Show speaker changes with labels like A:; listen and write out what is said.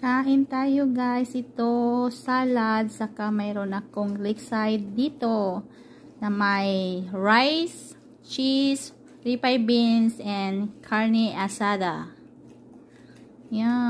A: Kain tayo guys. Ito salad. Saka mayroon akong lakeside dito na may rice, cheese, ripay beans, and carne asada. Yan.